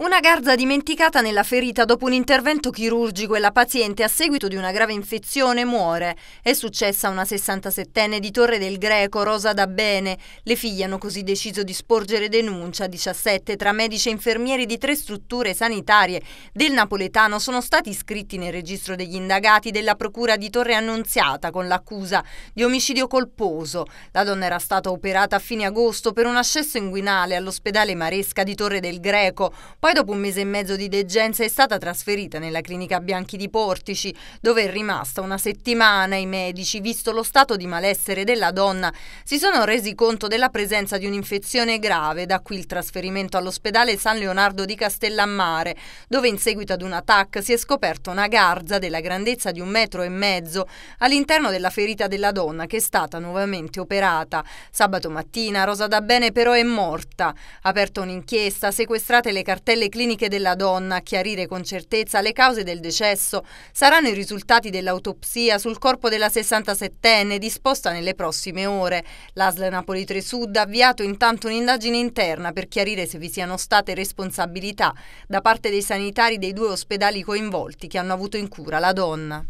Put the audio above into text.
Una garza dimenticata nella ferita dopo un intervento chirurgico e la paziente a seguito di una grave infezione muore. È successa a una 67enne di Torre del Greco, Rosa da Bene. Le figlie hanno così deciso di sporgere denuncia. 17 tra medici e infermieri di tre strutture sanitarie del napoletano sono stati iscritti nel registro degli indagati della procura di Torre Annunziata con l'accusa di omicidio colposo. La donna era stata operata a fine agosto per un ascesso inguinale all'ospedale Maresca di Torre del Greco. Poi poi dopo un mese e mezzo di degenza è stata trasferita nella clinica Bianchi di Portici, dove è rimasta una settimana. I medici, visto lo stato di malessere della donna, si sono resi conto della presenza di un'infezione grave, da qui il trasferimento all'ospedale San Leonardo di Castellammare, dove in seguito ad un attacco si è scoperta una garza della grandezza di un metro e mezzo all'interno della ferita della donna che è stata nuovamente operata. Sabato mattina Rosa Dabbene però è morta. Aperta un'inchiesta, sequestrate le cartelle le cliniche della donna a chiarire con certezza le cause del decesso saranno i risultati dell'autopsia sul corpo della 67enne disposta nelle prossime ore. L'ASL Napolitre Sud ha avviato intanto un'indagine interna per chiarire se vi siano state responsabilità da parte dei sanitari dei due ospedali coinvolti che hanno avuto in cura la donna.